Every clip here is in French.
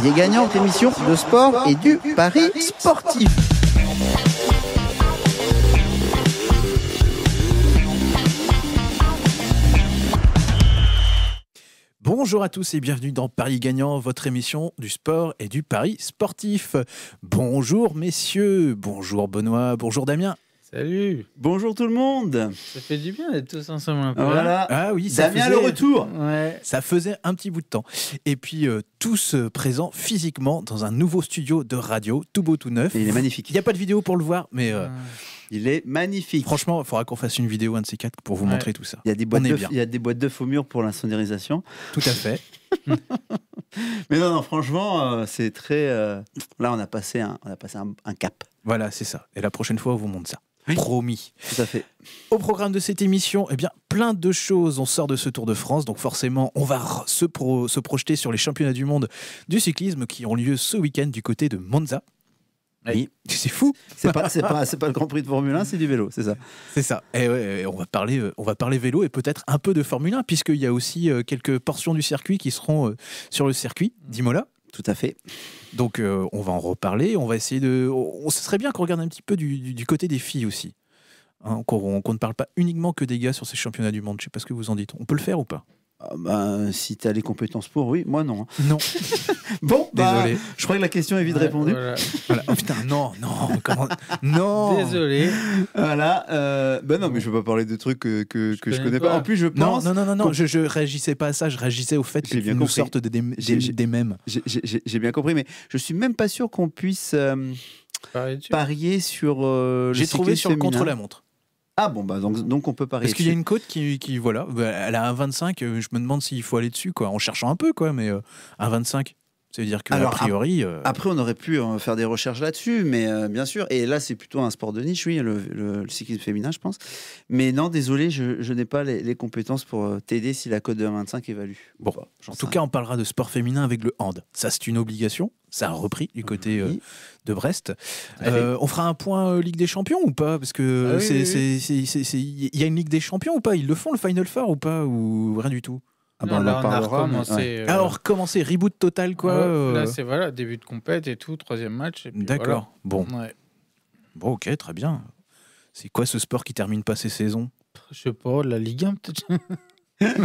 Paris gagnant, émission de sport et du pari sportif. Bonjour à tous et bienvenue dans Paris Gagnant, votre émission du sport et du pari sportif. Bonjour messieurs, bonjour Benoît, bonjour Damien. Salut. Bonjour tout le monde. Ça fait du bien d'être tous ensemble un peu. Hein. Ah oui, ça fait le retour. Ouais. Ça faisait un petit bout de temps. Et puis euh, tous euh, présents physiquement dans un nouveau studio de radio, tout beau, tout neuf. il est magnifique. Il n'y a pas de vidéo pour le voir, mais. Euh, ah. Il est magnifique. Franchement, il faudra qu'on fasse une vidéo un de ces quatre pour vous montrer tout ça. Il y a des boîtes de il y a des boîtes pour la Tout à fait. mais non, non, franchement, c'est très. Là, on a passé on a passé un cap. Voilà, c'est ça. Et la prochaine fois, on vous montre ça. Promis. Tout à fait. Au programme de cette émission, eh bien, plein de choses. On sort de ce Tour de France, donc forcément, on va se, projeter sur les championnats du monde du cyclisme qui ont lieu ce week-end du côté de Monza. Oui. Eh, c'est fou. C'est pas, pas, pas, le Grand Prix de Formule 1, c'est du vélo, c'est ça. C'est ça. Et eh eh, on va parler, euh, on va parler vélo et peut-être un peu de Formule 1, puisqu'il y a aussi euh, quelques portions du circuit qui seront euh, sur le circuit d'Imola. Tout à fait. Donc euh, on va en reparler, on va essayer de... On, ce serait bien qu'on regarde un petit peu du, côté des filles aussi. Hein, qu'on ne parle pas uniquement que des gars sur ces championnats du monde. Je sais pas ce que vous en dites. On peut le faire ou pas ah, ben, si tu as les compétences pour, oui. Moi, non. Hein. Non. bon, bah, Je crois que la question est vite répondue. Oh putain, non, non, comment... non. Désolé. Voilà. Euh, ben non, mais je veux pas parler de trucs que, je, ne connais, pas. En plus, je pense. Non, non, non, non. Je, ne réagissais pas à ça. Je réagissais au fait que nous sortent des, des, mêmes. J'ai bien compris, mais je suis même pas sûr qu'on puisse euh, parier sur. Euh, j'ai trouvé sur le contre-la-montre. Ah bon, bah donc, donc on peut parier. Est-ce qu'il y a une cote qui, qui voilà, bah, elle a 1,25. Euh, je me demande s'il faut aller dessus, quoi, en cherchant un peu, quoi, mais 1,25. Euh, Ça veut dire que, a priori. Euh, après, on aurait pu faire des recherches là-dessus, mais bien sûr. Et là, c'est plutôt un sport de niche, oui, le, le, cyclisme féminin, je pense. Mais non, désolé, je, n'ai pas les, compétences pour t'aider si la cote de 1,25 est value. Bon, en tout cas, on parlera de sport féminin avec le hand. Ça, c'est une obligation. C'est a repris du côté euh, de Brest. Euh, on fera un point euh, Ligue des Champions ou pas Parce que il y a une Ligue des Champions ou pas Ils le font le Final Four ou pas Ou rien du tout ah bah, Alors, recommencer, reboot total, quoi. là, c'est voilà, début de compète et tout, troisième match. D'accord, bon. Bon, ok, très bien. C'est quoi ce sport qui termine pas ses saisons Je sais pas, la Ligue 1, peut-être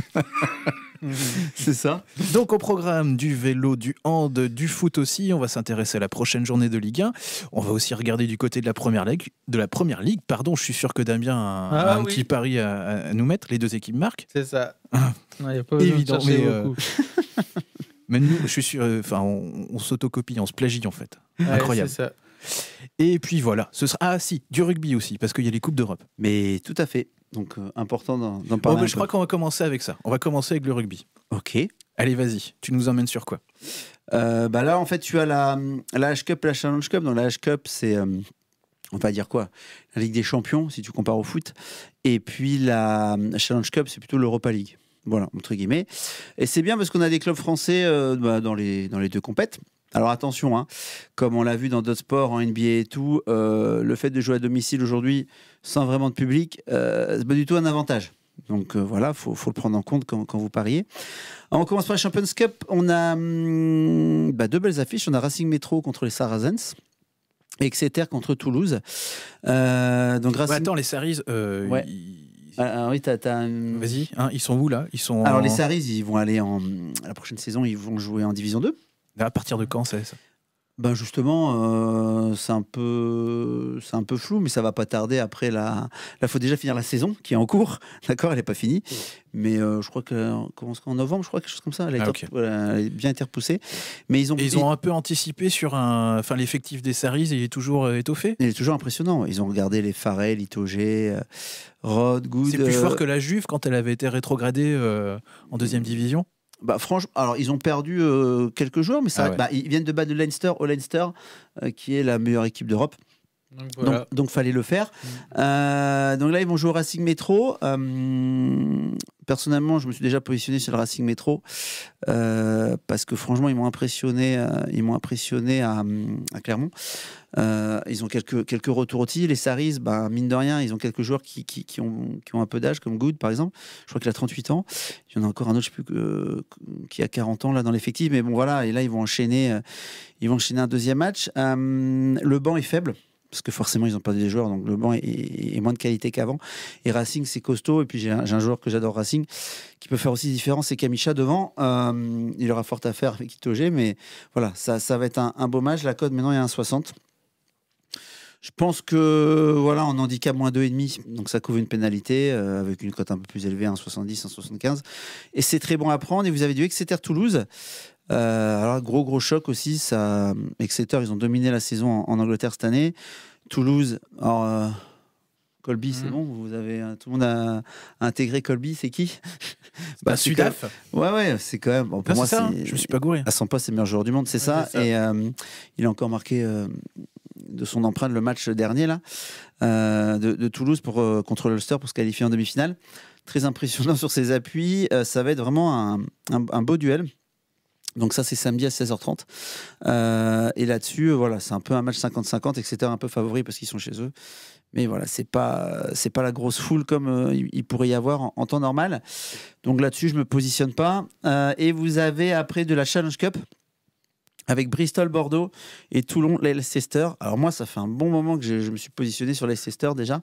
c'est ça. Donc au programme du vélo, du hand, du foot aussi, on va s'intéresser à la prochaine journée de Ligue 1. On va aussi regarder du côté de la première ligue, de la première ligue. Pardon, je suis sûr que Damien a, un ah petit pari à, nous mettre. Les deux équipes marquent. C'est ça. Il ah. a pas mais euh, Mais nous, je suis sûr. Euh, enfin, on, s'autocopie, on se plagie en fait. Incroyable. Et puis voilà, ce sera ah si du rugby aussi parce qu'il y a les coupes d'Europe. Mais tout à fait. Donc euh, important d'en parler. je crois qu'on va commencer avec ça. On va commencer avec le rugby. Ok. Allez, vas-y. Tu nous emmènes sur quoi euh, bah Là, en fait, tu as la, la H-Cup la Challenge Cup. Dans la H-Cup, c'est. Euh, on va dire quoi La Ligue des Champions, si tu compares au foot. Et puis la Challenge Cup, c'est plutôt l'Europa League. Voilà, entre guillemets. Et c'est bien parce qu'on a des clubs français euh, bah, dans, les, dans les deux compètes. Alors attention, hein, comme on l'a vu dans d'autres sports, en NBA et tout, euh, le fait de jouer à domicile aujourd'hui sans vraiment de public, euh, c'est pas du tout un avantage. Donc euh, voilà, il faut, le prendre en compte quand, vous pariez. on commence par la Champions Cup. On a hmm, bah, deux belles affiches. On a Racing Métro contre les et Exeter contre Toulouse. donc Racing... ouais, attends, les Saris, Vas-y, euh, euh, hein, ils sont où là Ils sont. Alors les Saris, ils vont aller en la prochaine saison, ils vont jouer en division 2. À partir de quand c'est ça bah, justement, euh, c'est un peu, c'est un peu flou, mais ça va pas tarder après la. Là, faut déjà finir la saison qui est en cours, d'accord Elle n'est pas finie, mmh. mais euh, je crois que commence en novembre, je crois quelque chose comme ça. Elle, a ah, bien été repoussée, mais ils ont. ils ont un peu anticipé sur un, enfin l'effectif des Saris, il est toujours euh, étoffé. Il est toujours impressionnant. Ils ont regardé les Farrell, Itogé, Rod, Good. C'est plus fort que la Juve quand elle avait été rétrogradée en deuxième division bah, franchement, alors ils ont perdu euh, quelques joueurs, mais ça, ah bah, ils viennent de battre de Leinster, au Leinster, euh, qui est la meilleure équipe d'Europe. Donc, voilà. fallait le faire. Mm. Euh, donc là, ils vont jouer au Racing Métro. Euh, personnellement, je me suis déjà positionné sur le Racing Métro euh, parce que franchement, ils m'ont impressionné. ils m'ont impressionné à, Clermont. ils ont quelques quelques retours aussi. Les Saris, ben, mine de rien, ils ont quelques joueurs qui, ont, ont, un peu d'âge, comme Good par exemple. Je crois qu'il a 38 ans. Il y en a encore un autre, je sais plus, qui a 40 ans là dans l'effectif. Mais bon, voilà. Et là, ils vont enchaîner. ils vont enchaîner un deuxième match. le banc est faible parce que forcément ils ont pas des joueurs, donc le banc est, moins de qualité qu'avant. Et Racing, c'est costaud. Et puis j'ai un, joueur que j'adore, Racing, qui peut faire aussi différence, c'est Kamicha devant. Euh, il aura fort à faire avec Kitogé. mais voilà, ça, va être un, beau match. La cote maintenant il a un 60. Je pense que voilà, un handicap moins 2,5, donc ça couvre une pénalité euh, avec une cote un peu plus élevée, 1,70, 1,75. Et c'est très bon à prendre. Et vous avez que c'était Toulouse. Euh, alors, gros, gros choc aussi. Ça, Exeter, ils ont dominé la saison en, Angleterre cette année. Toulouse, euh, Colby, c'est mhm. bon, vous avez euh, tout le monde a intégré Colby, c'est qui Bah Sudaf. Ouais ouais, c'est quand même. pour moi, je me suis pas gouré. À son poste, c'est le meilleur joueur du monde, c'est ça. Et il a encore marqué de son empreinte le match dernier là de, Toulouse pour contre l'Ulster pour se qualifier en demi-finale. Très impressionnant sur ses appuis. ça va être vraiment un beau duel. Donc ça, c'est samedi à 16h30. Euh, et là-dessus, euh, voilà, c'est un peu un match 50-50, etc. Un peu favori parce qu'ils sont chez eux. Mais voilà, c'est pas c'est pas la grosse foule comme euh, il pourrait y avoir en, temps normal. Donc là-dessus, je me positionne pas. et vous avez après de la Challenge Cup avec Bristol, Bordeaux et Toulon, Leicester. Alors moi, ça fait un bon moment que je, me suis positionné sur Leicester déjà.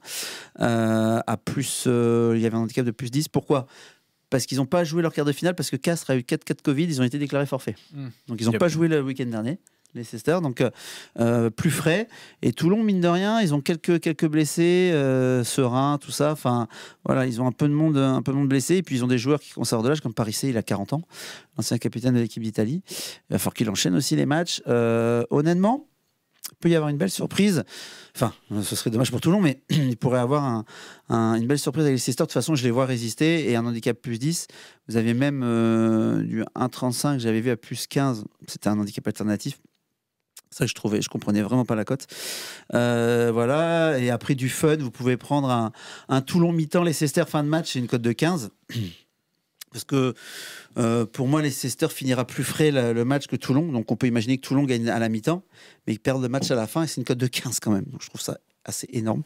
à plus, il y avait un handicap de plus 10. Pourquoi parce qu'ils n'ont pas joué leur quart de finale, parce que Castres a eu 4 4 Covid, ils ont été déclarés forfaits. Hmm. Donc ils n'ont pas joué le week-end dernier. Les Leicester, donc euh, euh, plus frais. Et Toulon, mine de rien, ils ont quelques, quelques blessés, euh, sereins tout ça. Enfin, voilà, ils ont un peu de monde, un peu de monde blessé. Et puis ils ont des joueurs qui conservent de l'âge, comme Paris il a 40 ans, l'ancien capitaine de l'équipe d'Italie. Il va qu'il enchaîne aussi les matchs. honnêtement, peut y avoir une belle surprise. Enfin, ce serait dommage pour tout le mais il pourrait avoir une belle surprise avec les sisters. De toute façon, je les vois résister. Et un handicap plus 10, vous avez même euh, du 1,35, j'avais vu à plus 15. C'était un handicap alternatif. Ça, je trouvais, je comprenais vraiment pas la cote. Euh, voilà. Et après, du fun, vous pouvez prendre un, un Toulon mi-temps, les fin de match, c'est une cote de 15. Parce que euh, pour moi, les Leicester finira plus frais le, match que Toulon. Donc on peut imaginer que Toulon gagne à la mi-temps, mais ils perdent le match à la fin et c'est une cote de 15 quand même. Donc je trouve ça assez énorme.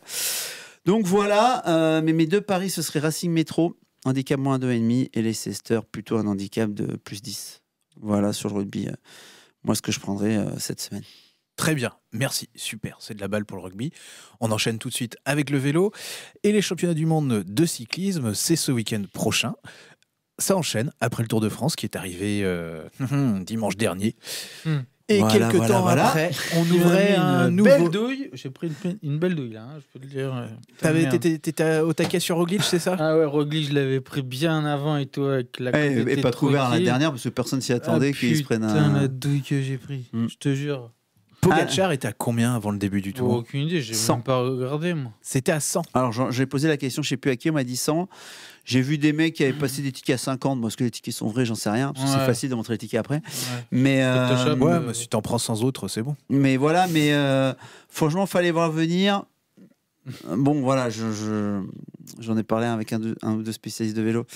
Donc voilà, euh, mais mes deux paris, ce serait Racing Métro, handicap moins 2,5 et Leicester plutôt un handicap de plus 10. Voilà sur le rugby. Euh, moi, ce que je prendrais cette semaine. Très bien, merci, super, c'est de la balle pour le rugby. On enchaîne tout de suite avec le vélo et les championnats du monde de cyclisme, c'est ce week-end prochain ça enchaîne après le Tour de France qui est arrivé euh, hum, dimanche dernier. Hmm. Et quelques temps après, on ouvrait un une nouveau. Belle douille. J'ai pris une, belle douille hein, je peux te dire. Euh, T'avais t'étais au taquet sur Roglic, c'est ça Ah ouais, Roglic, je l'avais pris bien avant et toi avec la. Eh, et, pas trouvé à la dernière parce que personne s'y attendait ah, qu'il se prenne un. la douille que j'ai pris, hmm. je te jure. Pogacar était à combien avant le début du oh, tour Aucune idée, j'ai même pas regardé moi. C'était à 100. Alors j'ai posé la question, je sais plus à qui, on m'a dit 100. J'ai vu des mecs qui avaient passé des tickets à 50. Moi, est-ce que les tickets sont vrais J'en sais rien. Parce que c'est facile de montrer les tickets après. Mais, euh, ouais, mais si t'en prends sans autre, c'est bon. Mais voilà, mais euh, franchement, fallait voir venir. Bon, voilà, j'en je, ai parlé avec un, ou deux spécialistes de vélo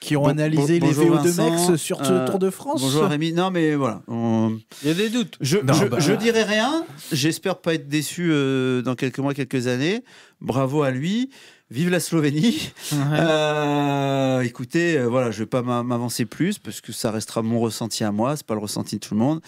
qui ont analysé les VO de Mex sur ce euh, Tour de France. Bonjour Rémi. Non, mais voilà. Il y a des doutes. Je, bah, euh, dirai rien. J'espère pas être déçu euh, dans quelques mois, quelques années. Bravo à lui vive la Slovénie. Euh, écoutez, euh, voilà, je vais pas m'avancer plus parce que ça restera mon ressenti à moi, c'est pas le ressenti de tout le monde.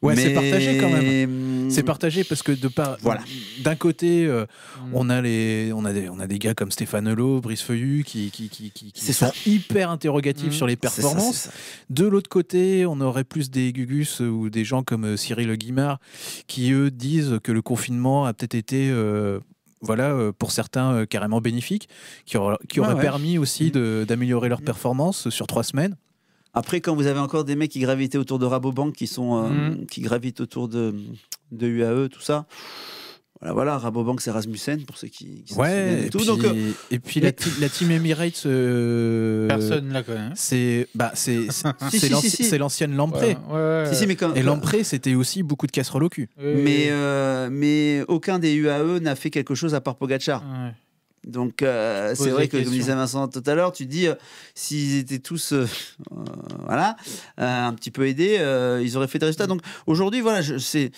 Ouais, c'est partagé quand même. Hum, c'est partagé parce que de par... voilà. d'un côté, euh, hum. on a on a des, on a des gars comme Stéphane Helo, Brice Feuillu qui, qui, qui, qui, sont hyper interrogatifs hum. sur les performances. de l'autre côté, on aurait plus des Gugus ou des gens comme Cyril Guimard qui eux disent que le confinement a peut-être été voilà, euh, pour certains euh, carrément bénéfiques qui, auraient permis aussi mm. d'améliorer leur mm. performance sur trois semaines. Après, quand vous avez encore des mecs qui gravitaient autour de Rabobank, qui, sont, euh, mm. qui gravitent autour de, de UAE, tout ça, voilà, voilà, Rabobank, c'est Rasmussen pour ceux qui, qui ouais, et, tout. Puis, euh, et puis la, team Emirates. Euh, Personne là hein. C'est bah, c'est l'ancienne Lampré. Et Lampré, c'était aussi beaucoup de casseroles au cul. Mais, euh, mais aucun des UAE n'a fait quelque chose à part Pogachar. Ah, Donc c'est vrai que comme disait Vincent tout à l'heure, tu dis s'ils étaient tous voilà un petit peu aidés, ils auraient fait des résultats. Donc aujourd'hui voilà, c'est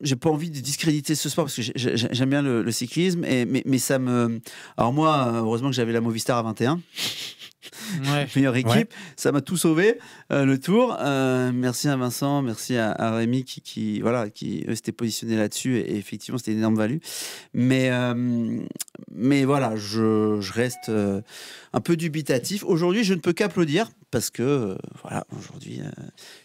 j'ai pas envie de discréditer ce sport parce que j'aime bien le, cyclisme, et, mais, ça me. Alors, moi, heureusement que j'avais la Movistar à 21. meilleure équipe, ça m'a tout sauvé euh, le tour. Euh, merci à Vincent, merci à, Rémi qui, voilà qui s'était positionné là-dessus et, effectivement c'était une énorme value. Mais euh, mais voilà, je reste un peu dubitatif. Aujourd'hui, je ne peux qu'applaudir parce que euh, voilà, aujourd'hui, euh,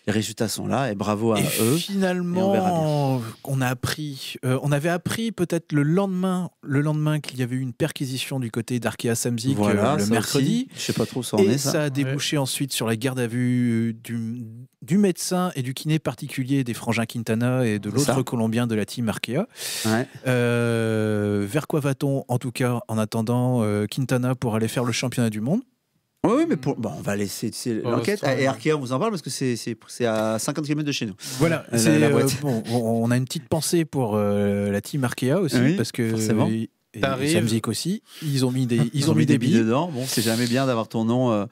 les résultats sont là et bravo à eux. Finalement, et on, on a appris, euh, on avait appris peut-être le lendemain, le lendemain qu'il y avait eu une perquisition du côté d'Arkea Samzik le mercredi. je sais pas trop ça en est. Ça, ça a débouché ensuite sur la garde à vue du, médecin et du kiné particulier des frangins Quintana et de l'autre Colombien de la team Arkea. vers quoi va-t-on en tout cas en attendant Quintana pour aller faire le championnat du monde? Oui, mais hmm. pour... bon, bah, on va laisser oh, l'enquête. Et Arkea, on vous en parle parce que c'est à 50 km de chez nous. Voilà, la, euh, on a une petite pensée pour euh, la team Arkea aussi, parce que forcément. Et, aussi, ils ont mis des, ils, ont mis, des billes. dedans. Bon, c'est jamais bien d'avoir ton nom euh,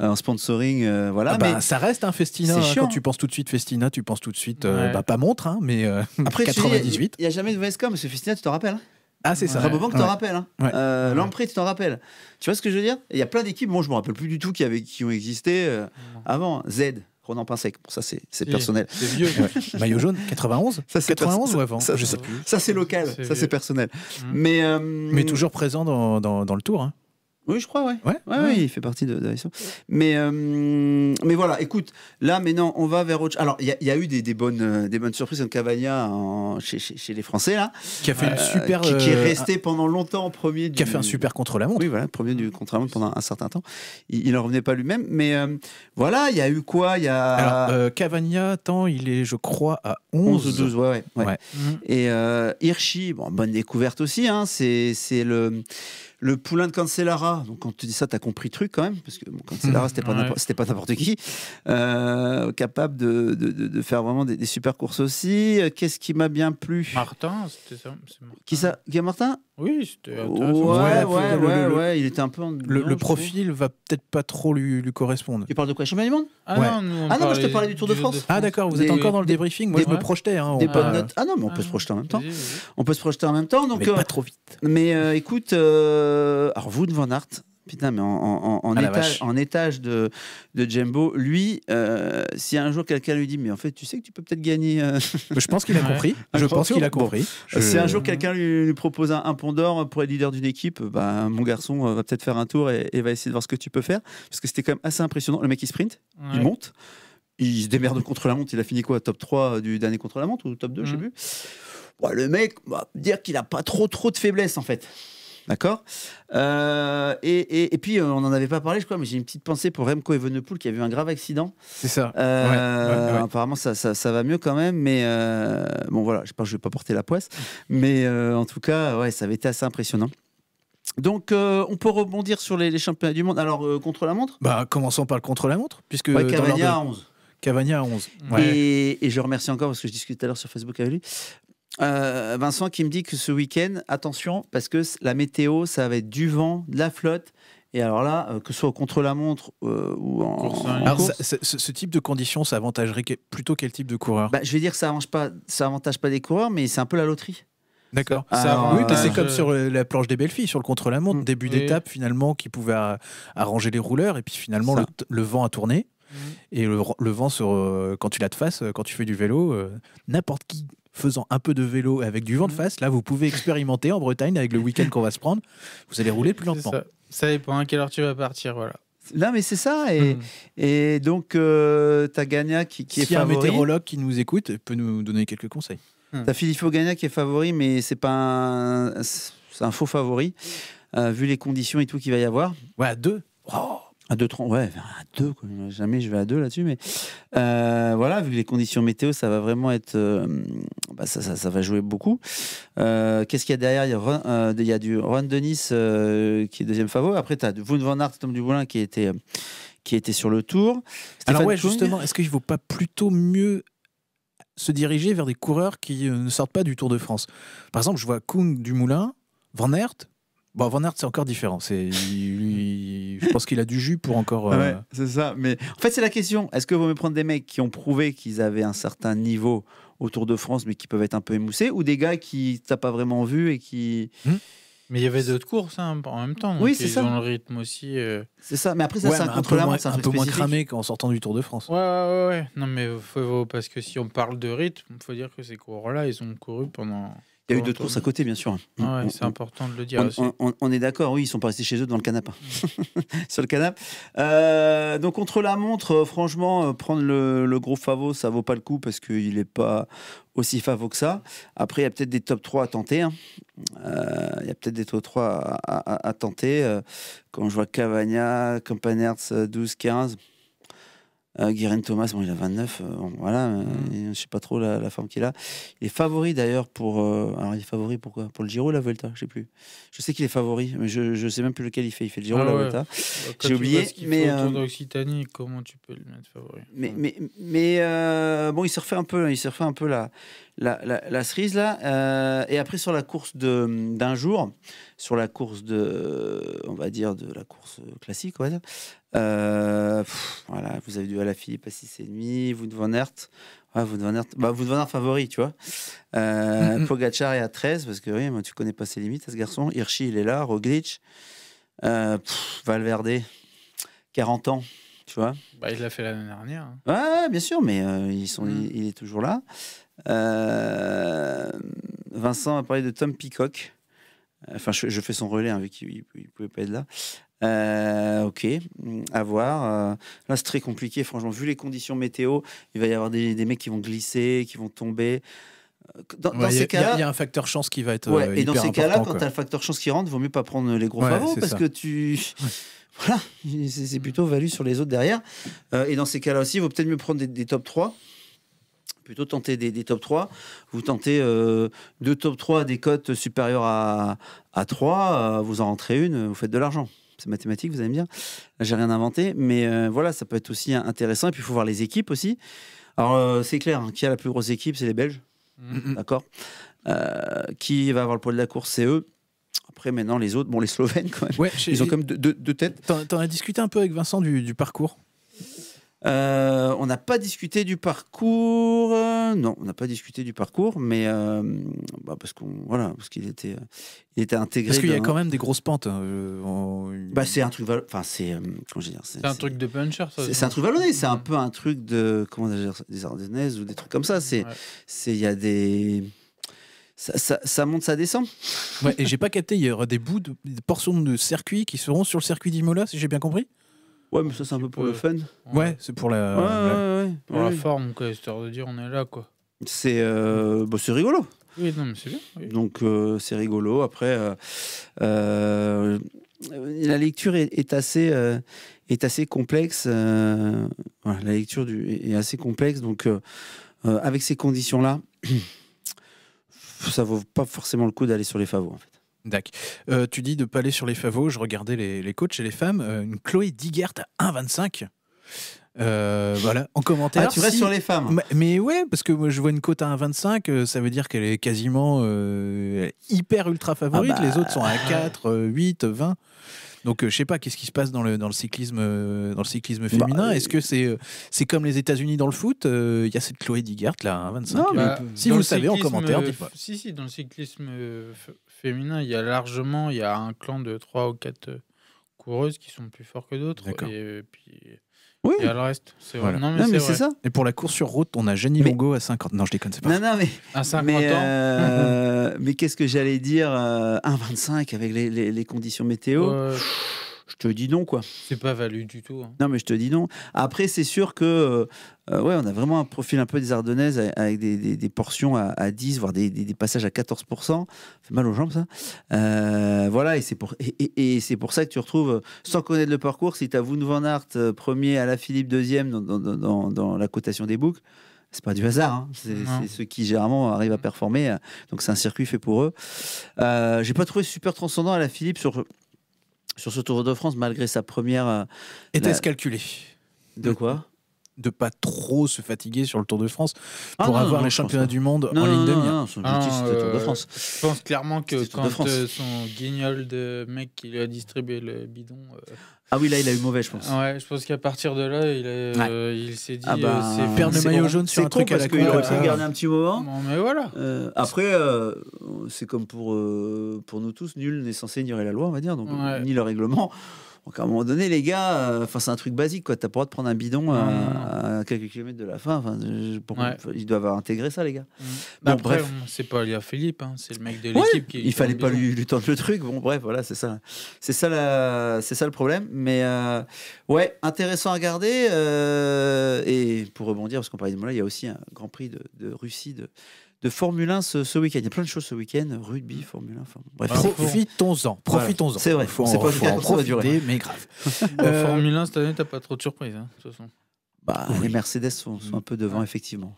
en sponsoring, voilà. Ah bah, ça reste un festina. quand tu penses tout de suite festina, tu penses tout de suite, bah, pas montre, hein, mais après 98. Il n'y a, jamais de mauvaise mais Ce festina, tu te rappelles hein ah, c'est ça. Rabobank t'en rappelle. Hein. Euh, L'Empris, tu t'en rappelles. Tu vois ce que je veux dire Il y a plein d'équipes, moi je me rappelle plus du tout, qui, avaient, qui ont existé euh, avant. Z. Ronan Pinsec, bon, ça c'est personnel. vieux. Maillot jaune, 91 91 ou avant Ça, je sais plus. Ça c'est local, ça c'est personnel. Hum. Mais, euh, Mais toujours présent dans, dans, le tour. Hein. Oui, je crois, ouais. Ouais, il fait partie de, de Mais, euh, mais voilà, écoute, là, maintenant, on va vers autre Alors, il y, a eu des, bonnes, euh, des bonnes surprises. en Cavagna chez, les Français, là. Qui a fait une euh, super. Qui, est resté pendant longtemps en premier. Du, qui a fait un super contre-la-montre. Oui, voilà, premier du contre-la-montre pendant un certain temps. Il n'en revenait pas lui-même. Mais voilà, il y a eu quoi Il y a. Alors, Cavagna, tant il est, je crois, à 11. 11 ou 12, ouais. ouais, Et Hirschi, bon, bonne découverte aussi. Hein, C'est le le poulain de Cancellara. Donc quand tu dis ça, tu as compris le truc quand même, parce que Cancelara, Cancellara, c'était pas pas n'importe qui, euh, capable de, faire vraiment des, super courses aussi. Euh, qu'est-ce qui m'a bien plu Martin, c'était ça. Qui ça Martin oui, c'était intéressant. Ouais, ouais, ouais, ouais, il était un peu. En... Le, profil va peut-être pas trop lui, lui, correspondre. Tu parles de quoi Champion du monde ah, ah, non, ah non, moi je te parlais du Tour de France. Ah d'accord, vous êtes encore dans le débriefing. moi je me projetais. Hein, ah non, mais on peut ah se projeter en même temps. On peut se projeter en même temps. Donc, mais pas euh, trop vite. Mais euh, écoute, euh, alors vous de Van Hart, Putain, mais en, en, ah étage, de, de Jumbo, lui, euh, si un jour quelqu'un lui dit, mais en fait, tu sais que tu peux peut-être gagner. Euh, je pense qu'il a compris. Je ah, pense qu'il a compris. Euh, si un jour quelqu'un lui, propose un, pont d'or pour être leader d'une équipe, bah, mon garçon va peut-être faire un tour et, va essayer de voir ce que tu peux faire. Parce que c'était quand même assez impressionnant. Le mec, il sprint, il monte, il se démerde contre la montre. Il a fini quoi Top 3 du dernier contre la montre ou top 2, je ne sais mhm. plus. le mec, va bah, dire qu'il n'a pas trop, trop de faiblesse en fait. D'accord euh, et, puis, euh, on n'en avait pas parlé, je crois, mais j'ai une petite pensée pour Remco Evenepoel qui a eu un grave accident. C'est ça. Euh, apparemment, ça, ça, va mieux quand même, mais bon, voilà, je ne je vais pas porter la poisse. Mais en tout cas, ouais, ça avait été assez impressionnant. Donc, on peut rebondir sur les, championnats du monde. Alors, contre la montre Bah, commençons par le contre la montre, puisque ouais, à 11. Cavania à 11. Et, et, je remercie encore parce que je discutais tout à l'heure sur Facebook avec lui. Euh, Vincent qui me dit que ce week-end, attention, parce que la météo, ça va être du vent, de la flotte. Et alors là, euh, que ce soit contre la montre euh, ou en, hein. ce type de conditions, ça avantagerait plutôt quel type de coureur bah, Je vais dire que ça avantage pas, ça pas des coureurs, mais c'est un peu la loterie. D'accord. Ah, oui, c'est comme sur la planche des belles filles, sur le contre-la-montre, mm. début d'étape finalement qui pouvait arranger les rouleurs et puis finalement le, vent a tourné. Mm. Et le, vent, sur, quand tu l'as de face, quand tu fais du vélo, n'importe qui faisant un peu de vélo avec du vent de mhm. face, là, vous pouvez expérimenter en Bretagne avec le week-end qu'on va se prendre. Vous allez rouler plus lentement. Ça. dépend à quelle heure tu vas partir, voilà. Là, mais c'est ça. Et, mhm. et donc, euh, qui, qui favori est si un météorologue qui nous écoute peut nous donner quelques conseils. Mmh. Philippe qui est favori, mais c'est pas un, un faux favori, euh, vu les conditions et tout qu'il va y avoir. Ouais, deux. Oh. À trois ouais, à 2, jamais je vais à 2 là-dessus, mais euh, voilà, vu les conditions météo, ça va vraiment être. Euh, bah, ça, ça, ça, va jouer beaucoup. Euh, qu'est-ce qu'il y a derrière il y a, du Ron Denis qui est deuxième favori. Après, tu as Woon Van Aert, Tom Dumoulin qui était, qui était sur le tour. Alors, ouais, justement, est-ce qu'il ne vaut pas plutôt mieux se diriger vers des coureurs qui ne sortent pas du Tour de France Par exemple, je vois Kung Dumoulin, Van Aert, Bon, Van Aert, c'est encore différent. C'est, je pense qu'il a du jus pour encore. Euh, ouais, c'est ça. Mais en fait, c'est la question. Est-ce que vous voulez prendre des mecs qui ont prouvé qu'ils avaient un certain niveau au Tour de France, mais qui peuvent être un peu émoussés, ou des gars qui t'as pas vraiment vu et qui. Hmm. Mais il y avait d'autres courses hein, en même temps. Oui, c'est ça. ont le rythme aussi. Euh. C'est ça. Mais après, ça, c'est un contre la C'est un, peu moins cramé qu'en sortant du Tour de France. Ouais, ouais, ouais. Non, mais faut, parce que si on parle de rythme, il faut dire que ces coureurs-là, ils ont couru pendant il y a eu d'autres courses à côté, bien sûr. c'est important de le dire on, aussi. On, est d'accord, oui, ils sont pas restés chez eux dans le canapé. Mm. Sur le canapé. Euh, donc, contre la montre, euh, franchement, euh, prendre le, gros Favo, ça vaut pas le coup parce qu'il n'est pas aussi Favo que ça. Après, il y a peut-être des top 3 à tenter. Hein. il y a peut-être des top 3 à, tenter. Quand je vois Cavagna, Campanherz 12, 15. Euh, Guérin Thomas, bon, il a 29, Je ne voilà, euh, mm. je sais pas trop la, forme qu'il a. Il est favori d'ailleurs pour. Euh, alors, il est favori pour quoi Pour le Giro ou la Vuelta Je sais plus. Je sais qu'il est favori, mais je, je sais même plus lequel il fait. Il fait le Giro ou ah la Volta. Vuelta bah, J'ai oublié. mais. Euh, Occitanie comment tu peux le mettre favori Mais, mais, mais bon, il se refait un peu, hein, il se refait un peu la, la, la, cerise là. et après, sur la course d'un jour, sur la course de. On va dire de la course classique, on va dire. Euh, voilà, vous avez du Alaphilippe à 6,5, vous de Van Aert. Ouais, vous devenez bah, vous favori, tu vois. Euh, mm, mm. est à 13, parce que oui, moi, tu connais pas ses limites à ce garçon. Hirschi, il est là. Roglic. Euh, Valverde, 40 ans, tu vois. Bah, il l'a fait l'année dernière. Hein. bien sûr, mais euh, ils sont, mm. il, est toujours là. Vincent a parlé de Tom Peacock. Enfin, je, fais son relais, hein, vu qu'il ne pouvait pas être là. Euh, ok, mm, à voir. Euh, là, c'est très compliqué, franchement. Vu les conditions météo, il va y avoir des, mecs qui vont glisser, qui vont tomber. Euh, dans, ces cas-là, il y a un facteur chance qui va être. Ouais, et dans ces cas-là, quand tu as le facteur chance qui rentre, vaut mieux pas prendre les gros ouais, parce que tu. voilà, c'est plutôt value sur les autres derrière. et dans ces cas-là aussi, il vaut peut-être mieux prendre des, top 3. Plutôt tenter des, top 3. Vous tentez deux top 3 des cotes supérieures à, à 3, vous en rentrez une, vous faites de l'argent c'est mathématique, vous allez me dire. J'ai rien inventé, mais euh, voilà, ça peut être aussi intéressant. Et puis, il faut voir les équipes aussi. Alors, euh, c'est clair, hein, qui a la plus grosse équipe, c'est les Belges. D'accord euh, Qui va avoir le poids de la course, c'est eux. Après, maintenant, les autres, bon, les Slovènes, quand même. ils ont quand deux, têtes. T'en as discuté un peu avec Vincent du parcours euh, on n'a pas discuté du parcours. Euh, non, on n'a pas discuté du parcours, mais euh, bah, parce qu'on voilà, parce qu'il était, il était intégré. Parce qu'il y a quand même des grosses pentes. Hein, bah, c'est un truc, enfin c'est c'est un truc de puncher. C'est un truc vallonné, c'est un peu un truc de comment dire des Ardennaises ou des trucs comme ça. C'est c'est il y a des ça, monte, ça descend. et j'ai pas capté, il y aura des bouts, de, des portions de circuit qui seront sur le circuit d'Imola, si j'ai bien compris Ouais, mais ça, c'est un peu pour le fun. Ouais, c'est pour la, Ouais, la- la forme, quoi, histoire de dire on est là, quoi. C'est euh, bah, rigolo. Oui, non, mais c'est bien. Donc euh, c'est rigolo. Après, euh, euh, la lecture est, assez, est assez complexe. voilà, la lecture du- est assez complexe. Donc avec ces conditions-là, ça vaut pas forcément le coup d'aller sur les favoris. en fait. D'accord. Euh, tu dis de pas aller sur les favos. Je regardais les, les coachs et les femmes. Euh, une Chloé Digert à 1,25. Euh, voilà, en commentaire. Ah, tu restes sur les femmes. Mais, ouais, parce que moi, je vois une cote à 1,25, ça veut dire qu'elle est quasiment hyper ultra favorite. Ah bah. Les autres sont à 4, 8, 20. Donc je sais pas qu'est-ce qui se passe dans le, dans le cyclisme dans le cyclisme bah, féminin. Est-ce que c'est c'est comme les États-Unis dans le foot Il y a cette Chloé Digert là, à 1,25 bah, si vous le savez en commentaire, dites-moi. Si si, dans le cyclisme féminin, il y a largement, il y a un clan de 3 ou 4 euh, coureuses qui sont plus forts que d'autres. Et euh, puis. il Et a le reste. C'est Non, mais, c'est Et pour la course sur route, on a Jenny mais... Longo à 50. Non, je déconne, c'est pas. Non, non, mais. À 50 ans. Euh, mais qu'est-ce que j'allais dire 1,25 avec les, les, les conditions météo je te dis non, quoi. C'est pas valu du tout. Hein. Non, mais je te dis non. Après, c'est sûr que, euh, euh, ouais, on a vraiment un profil un peu des Ardennaises avec des, portions à, 10, voire des, passages à 14%. Ça fait mal aux jambes, ça. Euh, voilà, et c'est pour, et, pour ça que tu retrouves, sans connaître le parcours, si tu as Van premier, à la Philippe deuxième dans, dans, la cotation des boucs c'est pas du hasard, hein. c'est ceux qui généralement arrivent à performer. Donc c'est un circuit fait pour eux. J'ai pas trouvé super transcendant à la Philippe sur sur ce Tour de France, malgré sa première. Euh, Était-ce calculé De quoi de pas trop se fatiguer sur le Tour de France pour ah avoir les championnats du monde en ligne de mire. Je pense clairement que quand euh, son guignol de mec qui lui a distribué le bidon. Euh, ah oui, là, il a eu mauvais, je pense. Ouais, je pense qu'à partir de là, il, euh, il s'est dit. Ah bah, c'est le maillot jaune sur un truc parce qu'il aurait pu garder un petit moment. mais voilà. après, c'est comme pour, pour nous tous, nul n'est censé ignorer la loi, on va dire, donc ni le règlement. Donc à un moment donné, les gars, euh, c'est un truc basique, quoi. as pas le droit de prendre un bidon euh, mmh. à, quelques kilomètres de la fin. ils doivent intégrer ça, les gars. Mmh. Bon, bah, bref, c'est pas lié Philippe, hein. c'est le mec de l'équipe ouais, qui. Il fallait pas lui, tendre le truc. Bon, bref, voilà, c'est ça, c'est ça, c'est ça le problème. Mais euh, ouais, intéressant à regarder. et pour rebondir, parce qu'on parlait de moi, il y a aussi un Grand Prix de, de Russie de de Formule 1 ce, week-end. Il y a plein de choses ce week-end, rugby, mmh. Formule 1. Enfin, Profitons-en, profitons-en. C'est vrai, faut c'est pas faut en profiter, mais grave. euh, Formule 1, cette année, t'as pas trop de surprises, hein, de toute bah, Les Mercedes sont, un peu devant, effectivement,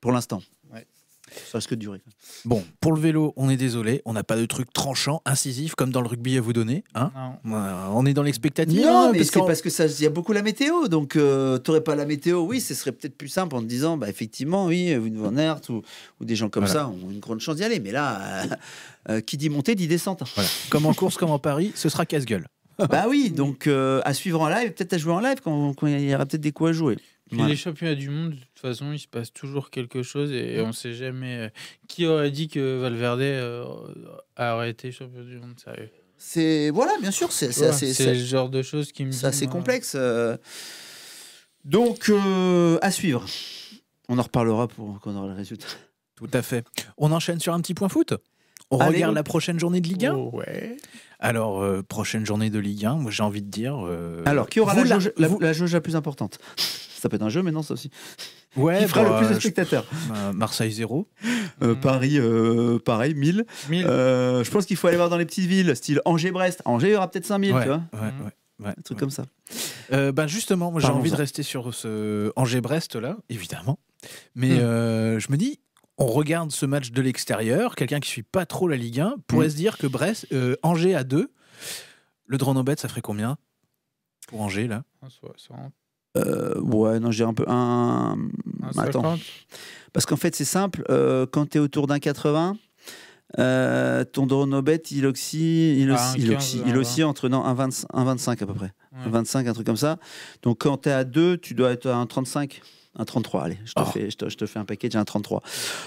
pour l'instant. Ouais. Ça risque de durer. Bon, pour le vélo, on est désolé, on n'a pas de truc tranchant, incisif, comme dans le rugby à vous donner. Hein on est dans l'expectative. Non, hein, mais c'est parce que ça, y a beaucoup la météo. Donc, euh, tu n'aurais pas la météo, oui, ce serait peut-être plus simple en te disant, bah, effectivement, oui, une Van ou, ou, des gens comme ça ont une grande chance d'y aller. Mais là, euh, euh, qui dit montée dit descente. comme en course, comme en Paris, ce sera casse-gueule. bah oui, donc à suivre en live, peut-être à jouer en live quand il y aura peut-être des coups à jouer. Puis les championnats du monde, de toute façon, il se passe toujours quelque chose et mm. on ne sait jamais. Euh, qui aurait dit que Valverde euh, aurait été champion du monde, sérieux C'est. Voilà, bien sûr, c'est le genre de choses qui me. C'est complexe. Euh. Donc, à suivre. On en reparlera pour qu'on aura le résultat. Tout à fait. On enchaîne sur un petit point foot on regarde la prochaine journée de Ligue 1 ouais. Alors, prochaine journée de Ligue 1, j'ai envie de dire. Alors, qui aura la, la jauge la plus importante ça peut être un jeu mais non, ça aussi. Ouais, qui fera le bah, plus de spectateurs bah, Marseille 0. Euh, Paris, euh, pareil, 1000. Euh, je pense qu'il faut aller voir dans les petites villes, style Angers-Brest. Angers, il y aura peut-être 5000, tu vois. Ouais, ouais. un truc comme ça. ben justement, moi j'ai envie de rester sur ce Angers-Brest là, évidemment. Mais hmm. je me dis, on regarde ce match de l'extérieur, quelqu'un qui suit pas trop la Ligue 1 pourrait hmm. se dire que Brest, Angers à 2, le drone en ça ferait combien pour Angers là ah, euh, ouais, non, j'ai un peu. Un. un Attends. Parce qu'en fait, c'est simple. Euh, quand tu es autour d'un 80, euh, ton drone il oxy, il, oscille, il, entre non, un, 25 à peu près. Un 25, un truc comme ça. Donc quand tu es à 2, tu dois être à un 35. Un 33, allez, je te, oh. fais, je te, fais un paquet, j'ai un 33.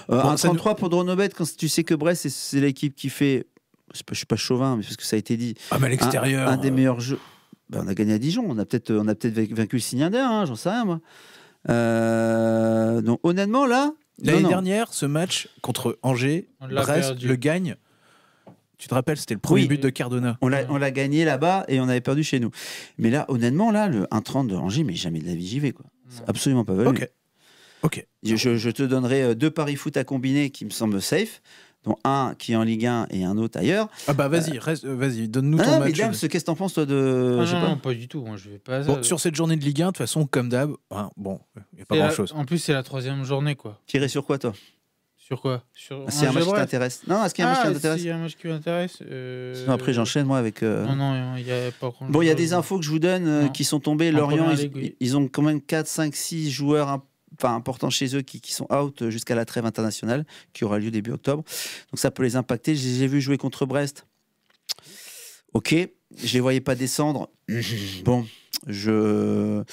un 33 pour Dronobet, quand tu sais que Brest, c'est l'équipe qui fait. Je ne suis pas chauvin, mais parce que ça a été dit. Ah, à l'extérieur. un, des meilleurs jeux. Ben, on a gagné à Dijon. On a peut-être peut vaincu le Signe hein, j'en sais rien moi. Euh, donc honnêtement là. L'année dernière, ce match contre Angers, Brest perdu. le gagne. Tu te rappelles, c'était le premier but de Cardona. On l'a gagné là-bas et on avait perdu chez nous. Mais là, honnêtement, là, le 1-30 de Angers, mais jamais de la vie j'y vais. C'est absolument pas valu. Ok. Je, je, te donnerai euh, deux paris foot à combiner qui me semblent safe dont un qui est en Ligue 1 et un autre ailleurs. Ah bah vas-y, euh, vas-y, donne-nous ton match. Mais qu'est-ce que t'en penses toi de non, ah, pas. du tout. je vais pas. Euh, sur cette journée de Ligue 1, de toute façon, comme d'hab, hein, bon, il n'y a pas grand-chose. En plus, c'est la troisième journée, quoi. Tirer sur quoi, toi Sur quoi sur... C'est ah, un, match qui t'intéresse. Non, est-ce qu'il y a un match qui ah, t'intéresse si un euh, après, j'enchaîne moi avec. Non, non, il n'y a pas. Grand chose. bon, il y a des infos que je vous donne qui sont tombées. Lorient, ils, ont quand même 4, 5, 6 joueurs enfin, important chez eux qui, sont out jusqu'à la trêve internationale qui aura lieu début octobre. Donc ça peut les impacter. J'ai vu jouer contre Brest. Ok, je les voyais pas descendre. Bon, je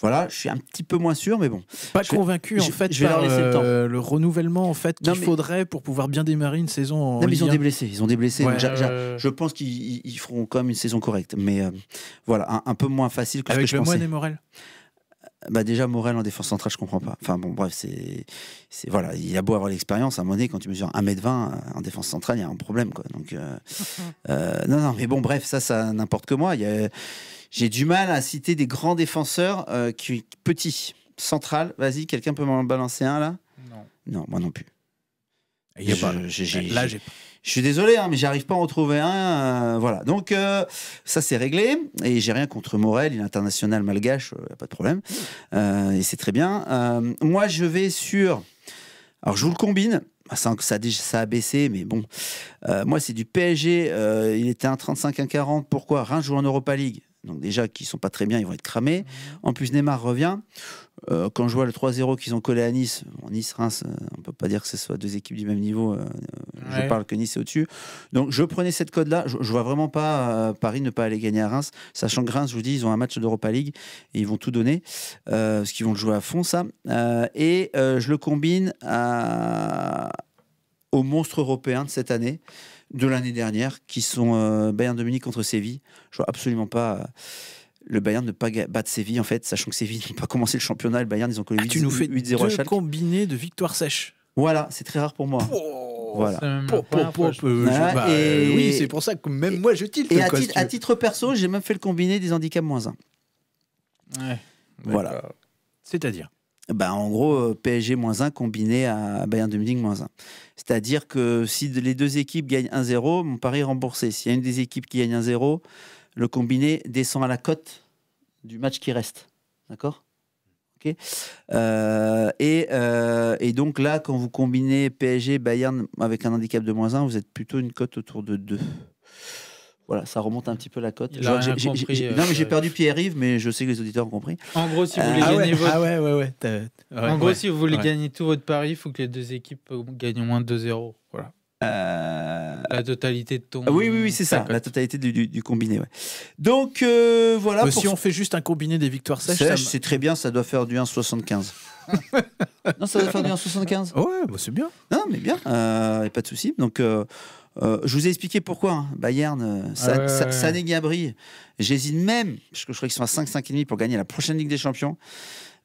voilà, je suis un petit peu moins sûr, mais bon. Pas convaincu en fait. Je euh, le, renouvellement en fait qu'il faudrait pour pouvoir bien démarrer une saison. En non, mais ils ont des blessés, ils ont des blessés. Euh, je pense qu'ils feront quand même une saison correcte, mais euh, voilà, un, peu moins facile que Avec ce que je le pensais bah déjà Morel en défense centrale je comprends pas enfin bon bref c'est c'est voilà il a beau avoir l'expérience à un moment quand tu mesures 1m20 euh, en défense centrale il y a un problème quoi donc euh, mm-hmm. euh, non non mais bon bref ça ça n'importe que moi j'ai du mal à citer des grands défenseurs qui petits central vas-y quelqu'un peut me balancer un là non non moi non plus Là j'ai pas, là j'ai je suis désolé, hein, mais j'arrive pas à en trouver un. Euh, voilà. Donc, euh, ça, c'est réglé. Et j'ai rien contre Morel, il est international malgache, il euh, a pas de problème. et c'est très bien. moi, je vais sur. Alors, je vous le combine. Ah, ça, a baissé, mais bon. moi, c'est du PSG. il était 1,35, 1,40. Pourquoi Rien joue en Europa League donc déjà qui sont pas très bien, ils vont être cramés. Mmh. En plus, Neymar revient. Euh, quand je vois le 3-0 qu'ils ont collé à Nice, en Nice-Reims, euh, on peut pas dire que ce soit deux équipes du même niveau. Euh, je parle que Nice est au-dessus. Donc je prenais cette code-là. Je, vois vraiment pas Paris ne pas aller gagner à Reims, sachant que Reims, je vous dis, ils ont un match d'Europa League et ils vont tout donner, parce qu'ils vont le jouer à fond, ça. et je le combine à... au monstre européen de cette année de l'année dernière, qui sont euh, Bayern de Munich contre Séville. Je vois absolument pas euh, le Bayern ne pas battre Séville, en fait, sachant que Séville n'a pas commencé le championnat. Le Bayern, ils ont connu ah, Tu nous fais deux de victoires sèches. Voilà, c'est très rare pour moi. voilà. Bah, oui, c'est pour ça que même moi je tilte. Et à, titre, à titre perso, j'ai même fait le combiné des handicaps moins 1. Ouais, voilà. C'est-à-dire bah, en gros, euh, PSG moins 1 combiné à Bayern de Munich moins 1. C'est-à-dire que si les deux équipes gagnent 1-0, mon pari est remboursé. S'il y a une des équipes qui gagne 1-0, le combiné descend à la cote du match qui reste. D'accord euh, et, euh, et, donc là, quand vous combinez PSG-Bayern avec un handicap de moins 1, vous êtes plutôt une cote autour de 2. Voilà, ça remonte un petit peu la cote. j'ai- euh, non, mais j'ai euh, perdu Pierre-Yves, mais je sais que les auditeurs ont compris. En gros, si vous voulez gagner tout votre pari, il faut que les deux équipes euh, gagnent au moins 2-0. Voilà. La totalité de ton. Ah oui, oui, oui, c'est ça, la totalité du, combiné. Donc, voilà. si on fait juste un combiné des victoires sèches, c'est très bien, ça doit faire du 1,75. non, ça doit faire du 1,75. ouais, bah, c'est bien. Non, mais bien, a pas de souci. Donc, euh, je vous ai expliqué pourquoi. Hein. Bayern, euh, ah Sané, ouais, Jésine J'hésite même, je crois qu'ils sont à 5, 5,5 pour gagner la prochaine Ligue des Champions.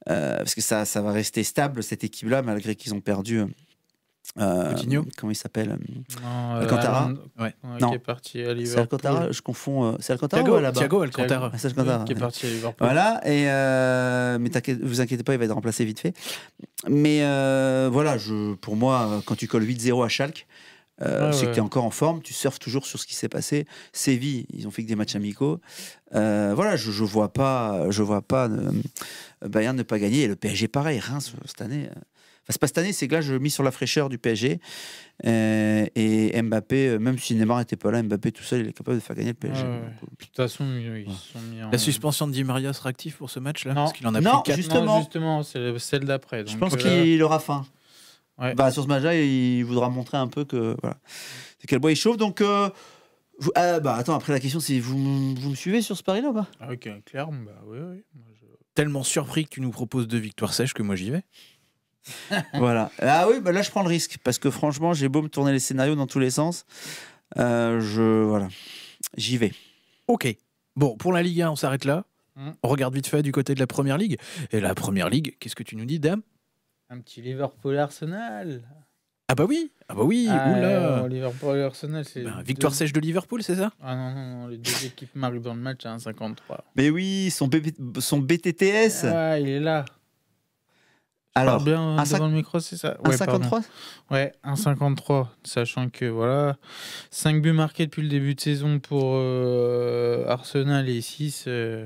Euh, parce que ça, ça va rester stable, cette équipe-là, malgré qu'ils ont perdu. Euh, comment il s'appelle Alcantara non. qui est parti à C'est Alcantara, je confonds. c'est Alcantara Thiago, Thiago Alcantara. qui est parti à Liverpool. Voilà, et mais vous inquiétez pas, il va être remplacé vite fait. Mais voilà, je, pour moi, quand tu colles 8-0 à Schalke, euh, c'est que tu es encore en forme, tu surfes toujours sur ce qui s'est passé. Séville, ils ont fait que des matchs amicaux. Euh, voilà, je, je vois pas, je vois pas euh, Bayern ne pas gagner. Et le PSG, pareil, Reims, cette année. Enfin, c'est pas cette année, c'est que là, je mis sur la fraîcheur du PSG. et Mbappé, même si Neymar n'était pas là, Mbappé tout seul, il est capable de faire gagner le PSG. de toute façon, ils sont mis La suspension de Di Maria sera active pour ce match-là Parce qu'il en a non, justement, c'est celle d'après. Je pense qu'il aura faim sur ce match-là, il voudra montrer un peu que voilà, c'est quel bois il chauffe. Donc, euh, ah, bah, attends, après la question, c'est vous, vous me suivez sur ce pari-là ou pas ah Ok, clairement, bah, oui, oui. Tellement surpris que tu nous proposes deux victoires sèches que moi j'y vais. voilà. Ah oui, bah là je prends le risque parce que franchement, j'ai beau me tourner les scénarios dans tous les sens, euh, je voilà, j'y vais. Ok. Bon, pour la Ligue 1, on s'arrête là. Mmh. On regarde vite fait du côté de la Première Ligue. Et la Première Ligue, qu'est-ce que tu nous dis, Dame un petit Liverpool Arsenal. Ah bah oui, ah bah oui, ah, oula. Liverpool Arsenal, c'est bah, victoire sèche de Liverpool, c'est ça Ah non, non, non, les deux équipes marquent dans le match à 1-53. Mais oui, son, son BTTS. Ah, il est là. Alors, bien euh, devant le micro, c'est ça ouais, 53 Ouais, 1,53, sachant que voilà, 5 buts marqués depuis le début de saison pour euh, Arsenal et 6 euh,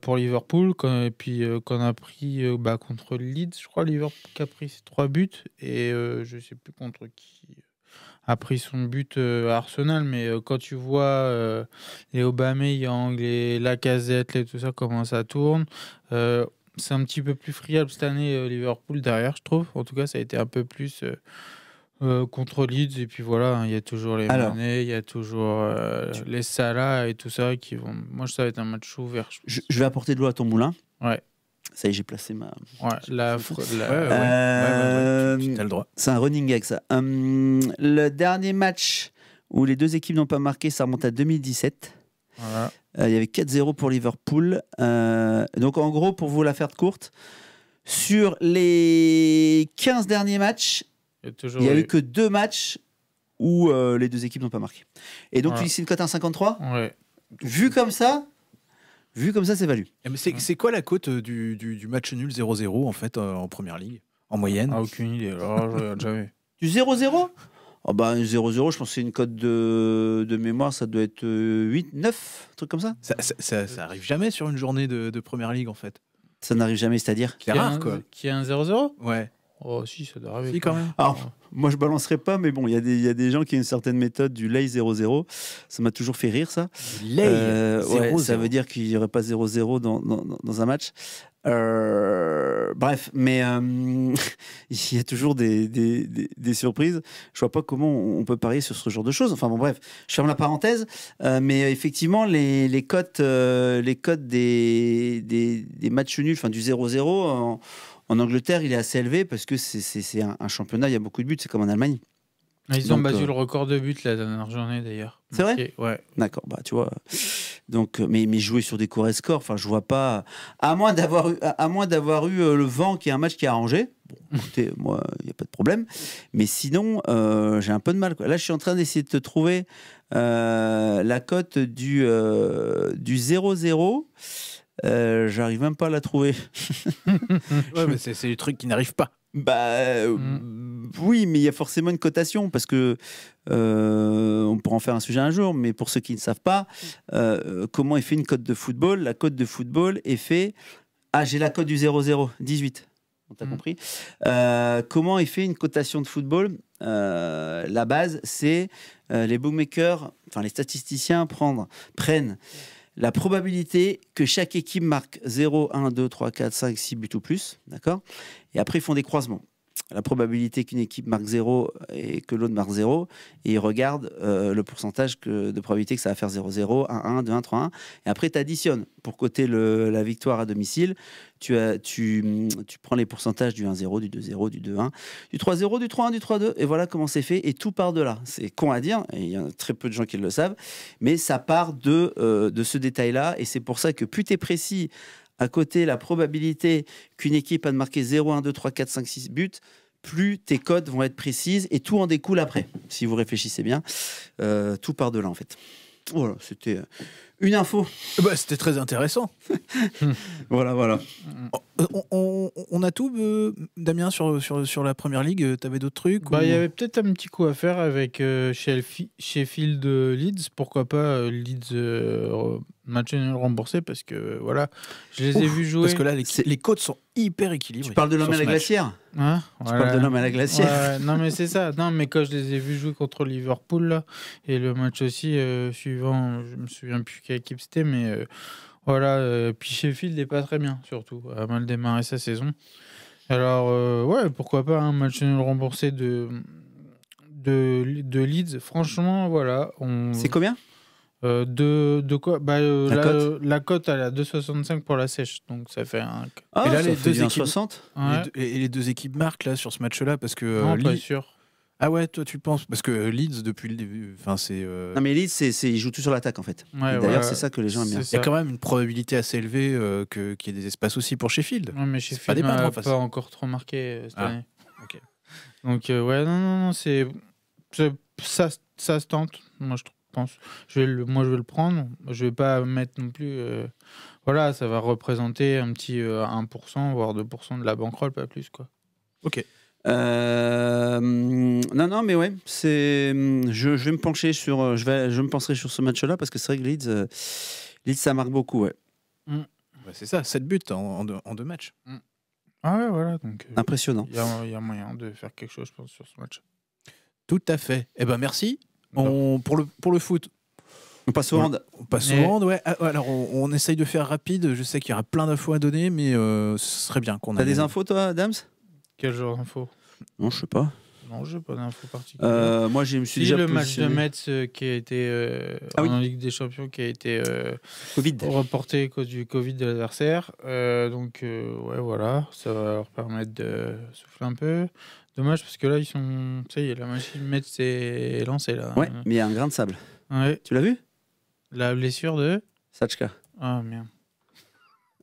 pour Liverpool, quand, et puis qu'on a pris bah, contre Leeds, je crois, Liverpool qui a pris 3 buts, et je sais plus contre qui a pris son but Arsenal, mais quand tu vois les Aubameyang, les Lacazette, et tout ça, comment ça tourne, c'est un petit peu plus friable cette année, euh, Liverpool, derrière, je trouve. En tout cas, ça a été un peu plus euh, euh, contre Leeds. Et puis voilà, hein, il y a toujours les Alors, il y a toujours les Salah et tout ça qui vont. Moi, ça va être un match ouvert. Je, vais apporter de l'eau à ton moulin. Ouais. Ça y est, j'ai placé ma. Ouais, la. le droit. C'est un running gag, ça. Hum, le dernier match où les deux équipes n'ont pas marqué, ça remonte à 2017. Euh, il y avait 4-0 pour Liverpool. Euh, donc en gros, pour vous la faire courte, sur les 15 derniers matchs, il n'y a, eu, que deux matchs où euh, les deux équipes n'ont pas marqué. Et donc tu dis c'est une cote 1,53 ouais. Vu comme ça, vu comme ça, c'est valu. Eh ben, c'est quoi la cote du, match nul 0-0 en fait en première ligue, en moyenne ah, Aucune idée. jamais. Du 0-0 Oh bah 0-0, je pense c'est une cote de, mémoire, ça doit être 8, euh, 9, un truc comme ça. Ça, ça, arrive jamais sur une journée de, première ligue en fait. Ça n'arrive jamais, c'est-à-dire Qui rare, un, 0-0 Ouais. Oh, si, ça doit arriver. Si, quand même. Ah. Moi, je balancerai pas, mais bon, il y, y, a des gens qui ont une certaine méthode du lay 0-0. Ça m'a toujours fait rire, ça. Lay 0-0 euh, Ça veut dire qu'il n'y aurait pas 0-0 dans, dans, un match. Euh, bref, mais euh, il y a toujours des, des, des, surprises. Je vois pas comment on peut parier sur ce genre de choses. Enfin bon, bref, je ferme la parenthèse. mais effectivement, les, les cotes, les cotes des, des, matchs nuls, enfin du 0-0, en Angleterre, il est assez élevé parce que c'est un, championnat, il y a beaucoup de buts, c'est comme en Allemagne. Ah, ils ont battu euh, le record de buts la dernière journée d'ailleurs. C'est vrai Ouais. D'accord, bah tu vois. Donc, euh, mais, mais jouer sur des courts scores, enfin, je vois pas. À moins d'avoir eu, à, moins d'avoir eu euh, le vent qui est un match qui a arrangé. Bon, écoutez, moi, il n'y a pas de problème. Mais sinon, j'ai un peu de mal. Quoi. Là, je suis en train d'essayer de te trouver la cote du, du 0-0. Euh, j'arrive même pas à la trouver. c'est du truc qui n'arrive pas. Bah euh, mm. oui, mais il y a forcément une cotation parce que euh, on pourra en faire un sujet un jour. Mais pour ceux qui ne savent pas, comment est fait une cote de football La cote de football est fait. Ah, j'ai la cote du 0-0, 18. T'as compris Comment est fait une cotation de football La base, c'est les bookmakers, enfin les statisticiens prendre, prennent la probabilité que chaque équipe marque 0, 1, 2, 3, 4, 5, 6 buts ou plus. D'accord Et après, ils font des croisements la probabilité qu'une équipe marque 0 et que l'autre marque 0, et ils regardent euh, le pourcentage que, de probabilité que ça va faire 0-0, 1-1, 2-1, 3-1. Et après, tu additionnes pour côté le, la victoire à domicile. Tu, as, tu, prends les pourcentages du 1-0, du 2-0, du 2-1, du 3-0, du 3-1, du 3-2, et voilà comment c'est fait. Et tout part de là. C'est con à dire, et il y a très peu de gens qui le savent, mais ça part de, euh, de ce détail-là. Et c'est pour ça que plus tu es précis à côté la probabilité qu'une équipe a de marquer 0, 1, 2, 3, 4, 5, 6 buts, plus tes codes vont être précises et tout en découle après, si vous réfléchissez bien. Euh, tout part de là en fait. Voilà, c'était euh, une info. Eh ben, c'était très intéressant. voilà, voilà. On, a tout, euh, Damien, sur, sur, la première ligue euh, Tu avais d'autres trucs bah, Il y avait peut-être un petit coup à faire avec euh, Sheffield Leeds. Pourquoi pas Leeds match remboursé Parce que voilà, je les ai vus jouer. Parce que là, les, côtes sont hyper équilibrées. Tu parles de l'homme à la glacière hein Tu parles de l'homme à la glacière. non, mais c'est ça. Non, mais quand je les ai vus jouer contre Liverpool et le match aussi suivant, je me souviens plus équipe équipe mais euh, voilà. Euh, puis Sheffield n'est pas très bien, surtout, a mal démarré sa saison. Alors, euh, ouais, pourquoi pas un hein, match remboursé de, de, de Leeds. Franchement, voilà. On... C'est combien de, de, quoi bah, La, la cote elle est à 2,65 pour la sèche, donc ça fait un. Ah, et là, les deux équipes... et, les deux équipes marquent là sur ce match-là parce que. Non, sûr. Ah ouais, toi tu penses Parce que euh, Leeds, depuis le début. Enfin, c'est, euh Non, mais Leeds, c'est, c'est- il joue tout sur l'attaque en fait. D'ailleurs, c'est ça que les gens aiment bien. Il y a quand même une probabilité assez élevée euh, que- qu'il y ait des espaces aussi pour Sheffield. mais Sheffield pas pas encore trop marqué cette ah, année. Donc, ouais, non, non, non, c'est. Ça, ça se tente, moi je pense. Je vais le, moi je vais le prendre. Je vais pas mettre non plus. voilà, ça va représenter un petit 1%, voire 2% de la banquerolle, pas plus quoi. Ok. Euh, non, non, mais ouais, c'est. Je, vais me pencher sur. Euh, je vais, je me penserai sur ce match-là parce que c'est vrai que Leeds, euh, Leeds, ça marque beaucoup, ouais. Mm. c'est ça, 7 buts en, en, deux, matchs. Mm. Ah ouais, voilà. Donc, Impressionnant. Il y, a moyen de faire quelque chose, pense, sur ce match. Tout à fait. Eh ben merci. Bah. On, pour, le, pour le foot, on passe au On passe au eh. ouais. Ah, alors, on, essaye de faire rapide. Je sais qu'il y aura plein d'infos à donner, mais ce serait bien qu'on ait. T'as des infos, toi, Dams? Quel genre d'info Non, je sais pas. Non, je n'ai pas d'infos particulière. Euh, moi, je me suis si, le match de Metz euh, qui a été euh, ah en Ligue des Champions qui a été euh, reporté à cause du Covid de l'adversaire. donc, ouais, voilà, ça va leur permettre de souffler un peu. Dommage parce que là, ils sont. Tu sais, la machine Metz s'est lancée là. Ouais, mais il y a un grain de sable. Ouais. Tu l'as vu La blessure de Sachka. Ah, merde.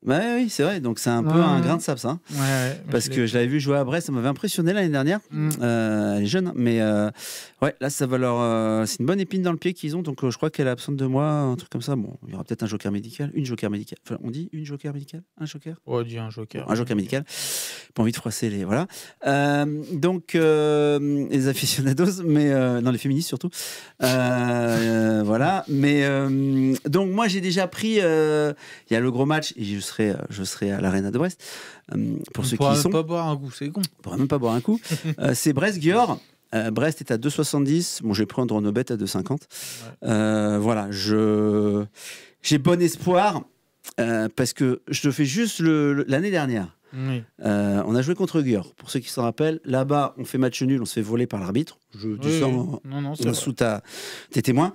Bah oui, c'est vrai. Donc c'est un peu un grain de sable, ça. Hein. Parce que je l'avais vu jouer à Brest, ça m'avait impressionné l'année dernière. Mm. Euh, elle est jeune, hein, mais euh, ouais, là ça va leur. Euh, c'est une bonne épine dans le pied qu'ils ont. Donc je crois qu'elle est absente de moi, un truc comme ça. Bon, il y aura peut-être un joker médical, une joker médical Enfin, on dit une joker médical un joker. on dit un joker. un joker médical. Pas envie de froisser les voilà. donc les aficionados, mais non les féministes surtout. voilà. Mais donc moi j'ai déjà pris. Il y a le gros match. Et je euh, je serai à l'Arena de Brest. Euh, pour ceux qui sont. pas boire un coup, c'est con. On pourra même pas boire un coup. Euh, c'est Brest-Gior. Brest est à 2,70. Bon, je vais prendre nos bêtes à 2,50. voilà, je j'ai bon espoir parce que je te fais juste l'année dernière. on a joué contre Gior. Pour ceux qui s'en rappellent, là-bas, on fait match nul, on se fait voler par l'arbitre. Je sens sous tes témoins.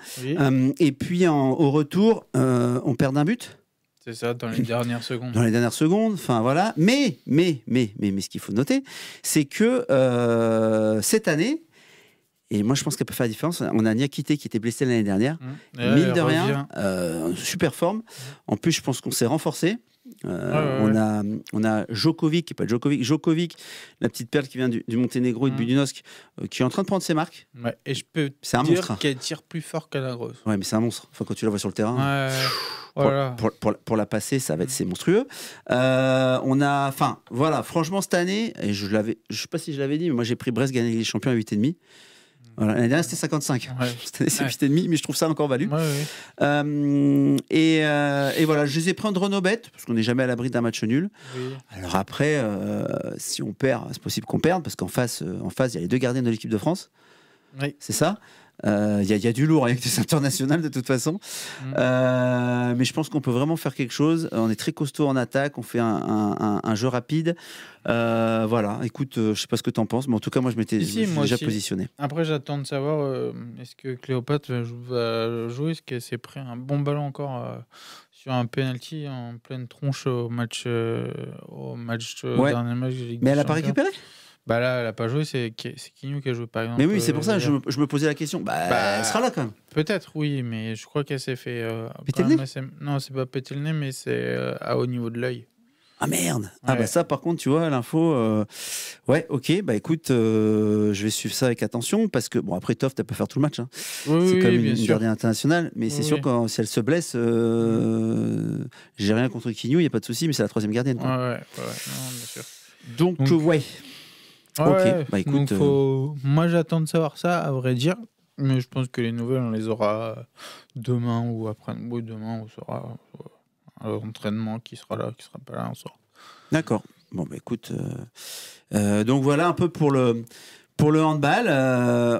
et puis au retour, on perd d'un but. C'est ça, dans les dernières secondes. Dans les dernières secondes, enfin voilà. Mais, mais, mais, mais, mais ce qu'il faut noter, c'est que euh, cette année, et moi je pense qu'elle peut faire la différence, on a Niakité qui était blessé l'année dernière, mmh. mine de rien, euh, super forme. Mmh. En plus, je pense qu'on s'est renforcé. Euh, on, a, on a Djokovic, pas Djokovic, Djokovic, la petite perle qui vient du, Monténégro et de mm. Budunosk, euh, qui est en train de prendre ses marques. et je peux c'est un dire qu'elle tire plus fort qu'à Ouais, mais c'est un monstre. Enfin, quand tu la vois sur le terrain, pour, la passer, ça va être mm. c'est monstrueux. Euh, on a, enfin, voilà, franchement, cette année, et je l'avais, je sais pas si je l'avais dit, mais moi j'ai pris Brest gagner les champions à 8,5. Voilà, l'année dernière, c'était 55. C'était 8,5, mais je trouve ça encore valu. Euh, euh, et, voilà, je les ai pris en drone parce qu'on n'est jamais à l'abri d'un match nul. Alors après, euh, si on perd, c'est possible qu'on perde, parce qu'en face, en face, il y a les deux gardiens de l'équipe de France. C'est ça. Il euh, y, a du lourd hein, avec des internationales de toute façon. Mm. Euh, mais je pense qu'on peut vraiment faire quelque chose. Euh, on est très costaud en attaque, on fait un, jeu rapide. voilà, écoute, je sais pas ce que tu en penses, mais en tout cas, moi, je m'étais déjà positionné. Après, j'attends de savoir est-ce que Cléopâtre va jouer Est-ce qu'elle s'est pris un bon ballon encore sur un penalty en pleine tronche au match, au match dernier match Mais elle a pas récupéré bah là, elle a pas joué, c'est Kinyu qui a joué par exemple. Mais oui, c'est euh, pour ça, je, je, me posais la question. Bah, bah, elle sera là quand même. Peut-être, oui, mais je crois qu'elle s'est fait. Euh, péter le nez Non, c'est pas péter le nez, mais c'est euh, à haut niveau de l'œil. Ah merde Ah bah ça par contre tu vois l'info ouais ok bah écoute je vais suivre ça avec attention parce que bon après Toff t'as pas faire tout le match hein. c'est quand comme une gardienne internationale mais c'est sûr que si elle se blesse mhm. j'ai rien contre Kinyu il y a pas de souci mais c'est la troisième gardienne ouais, ouais, bien sûr. donc, donc ouais ok, bah euh, faut... Moi j'attends de savoir ça, à vrai dire. Mais je pense que les nouvelles, on les aura euh, demain ou après. Oui, demain, on saura. Euh, entraînement qui sera là, qui sera pas là, on saura. D'accord. Bon, bah écoute. donc voilà un peu pour le. Pour le handball,